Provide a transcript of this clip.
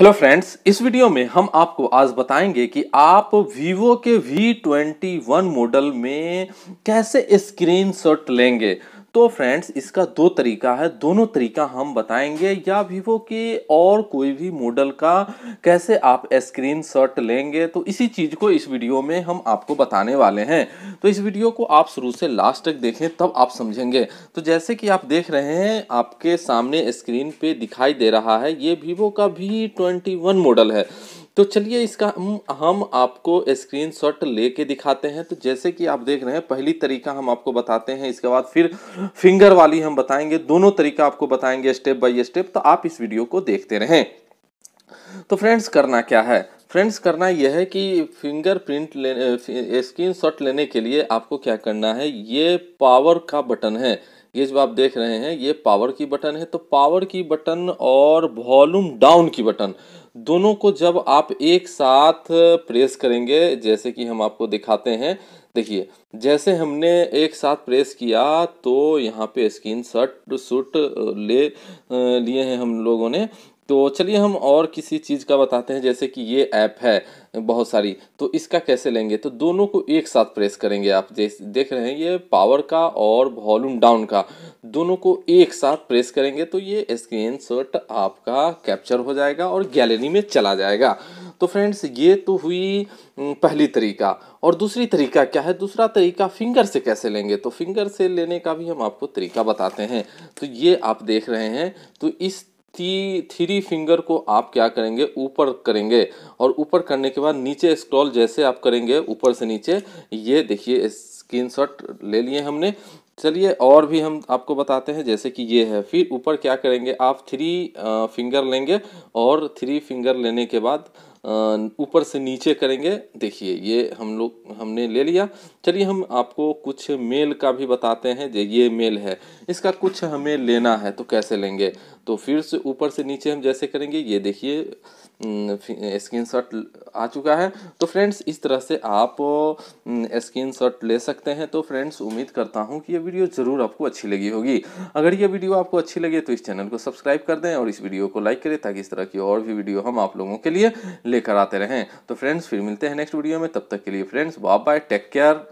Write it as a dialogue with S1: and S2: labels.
S1: hello friends इस video में हम आपको आज बताएंगे कि आप वीवो के वी ट्वेंटी वन मॉडल में कैसे स्क्रीनशॉट लेंगे तो फ्रेंड्स इसका दो तरीका है दोनों तरीका हम बताएंगे या वीवो के और कोई भी मॉडल का कैसे आप स्क्रीन शॉट लेंगे तो इसी चीज़ को इस वीडियो में हम आपको बताने वाले हैं तो इस वीडियो को आप शुरू से लास्ट तक देखें तब आप समझेंगे तो जैसे कि आप देख रहे हैं आपके सामने स्क्रीन पे दिखाई दे रहा है ये वीवो का भी ट्वेंटी मॉडल है तो चलिए इसका हम हम आपको स्क्रीनशॉट लेके दिखाते हैं तो जैसे कि आप देख रहे हैं पहली तरीका हम आपको बताते हैं इसके बाद फिर फिंगर वाली हम बताएंगे दोनों तरीका आपको बताएंगे स्टेप बाय स्टेप तो आप इस वीडियो को देखते रहें तो फ्रेंड्स करना क्या है फ्रेंड्स करना यह है कि फिंगरप्रिंट लेने स्क्रीन शॉट लेने के लिए आपको क्या करना है ये पावर का बटन है ये जो आप देख रहे हैं ये पावर की बटन है तो पावर की बटन और वॉल्यूम डाउन की बटन दोनों को जब आप एक साथ प्रेस करेंगे जैसे कि हम आपको दिखाते हैं देखिए जैसे हमने एक साथ प्रेस किया तो यहाँ पे स्क्रीन शर्ट सूट ले लिए हैं हम लोगों ने तो चलिए हम और किसी चीज़ का बताते हैं जैसे कि ये ऐप है बहुत सारी तो इसका कैसे लेंगे तो दोनों को एक साथ प्रेस करेंगे आप देख रहे हैं ये पावर का और वॉल्यूम डाउन का दोनों को एक साथ प्रेस करेंगे तो ये स्क्रीन शॉट आपका कैप्चर हो जाएगा और गैलरी में चला जाएगा तो फ्रेंड्स ये तो हुई पहली तरीका और दूसरी तरीका क्या है दूसरा तरीका फिंगर से कैसे लेंगे तो फिंगर से लेने का भी हम आपको तरीका बताते हैं तो ये आप देख रहे हैं तो इस थी थ्री फिंगर को आप क्या करेंगे ऊपर करेंगे और ऊपर करने के बाद नीचे स्क्रॉल जैसे आप करेंगे ऊपर से नीचे ये देखिए स्क्रीनशॉट ले लिए हमने चलिए और भी हम आपको बताते हैं जैसे कि ये है फिर ऊपर क्या करेंगे आप थ्री फिंगर लेंगे और थ्री फिंगर लेने के बाद ऊपर से नीचे करेंगे देखिए ये हम लोग हमने ले लिया चलिए हम आपको कुछ मेल का भी बताते हैं जो ये मेल है इसका कुछ हमें लेना है तो कैसे लेंगे तो फिर से ऊपर से नीचे हम जैसे करेंगे ये देखिए शॉट आ चुका है तो फ्रेंड्स इस तरह से आप शॉट ले सकते हैं तो फ्रेंड्स उम्मीद करता हूँ कि ये वीडियो ज़रूर आपको अच्छी लगी होगी अगर ये वीडियो आपको अच्छी लगे तो इस चैनल को सब्सक्राइब कर दें और इस वीडियो को लाइक करें ताकि इस तरह की और भी वीडियो हम आप लोगों के लिए लेकर आते रहें तो फ्रेंड्स फिर मिलते हैं नेक्स्ट वीडियो में तब तक के लिए friends bye bye take care